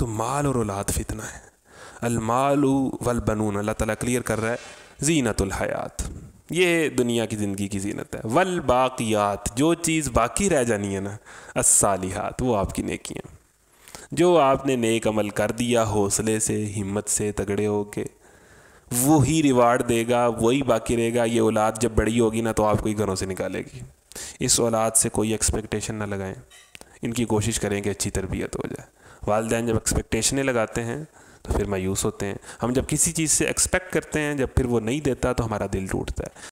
तो माल और औलाद फितना है अलमालू वल बनून अल्लाह ताला क्लियर कर रहा है जीनतुल हयात ये दुनिया की ज़िंदगी की जीनत है वल बाक़ियात जो चीज़ बाकी रह जानी है ना असालिहात वो आपकी नेकियाँ जो आपने नेक अमल कर दिया हौसले से हिम्मत से तगड़े हो के वही रिवार्ड देगा वही बाकी रहेगा ये औलाद जब बड़ी होगी ना तो आपको ही घरों से निकालेगी इस औलाद से कोई एक्सपेक्टेशन ना लगाएं इनकी कोशिश करें कि अच्छी तरबियत हो जाए वालदे जब एक्सपेक्टेशनें लगाते हैं तो फिर मायूस होते हैं हम जब किसी चीज़ से एक्सपेक्ट करते हैं जब फिर वो नहीं देता तो हमारा दिल टूटता है